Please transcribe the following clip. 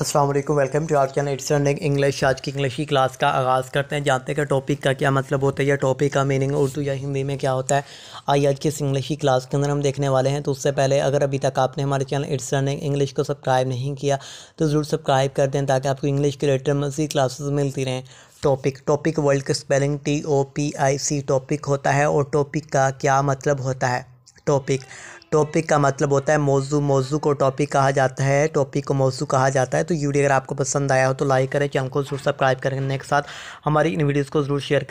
Aslam welcome to our channel it's running English आज की English की क्लास का आगाज़ करते हैं जानते हैं कि टॉपिक का क्या मतलब होता है या टॉपिक का मीनिंग उर्दू या हिंदी में क्या होता है आइए आज की इस इंग्लिश की क्लास के अंदर हम देखने वाले हैं तो उससे पहले अगर अभी तक आपने हमारे चैनल इट्स रनिंग इंग्लिश को सब्सक्राइब नहीं किया तो ज़रूर सब्सक्राइब कर दें ताकि आपको इंग्लिश के रिलेटेड मजीद क्लासेज मिलती रहें टॉपिक टॉपिक वर्ल्ड का spelling T O P I C topic होता है और टॉपिक का क्या मतलब होता है टॉपिक टॉपिक का मतलब होता है मौजू मौजू को टॉपिक कहा जाता है टॉपिक को मौजू कहा जाता है तो वीडियो अगर आपको पसंद आया हो तो लाइक करें चैनल को जरूर सब्सक्राइब करें के साथ हमारी इन वीडियोज़ को ज़रूर शेयर करें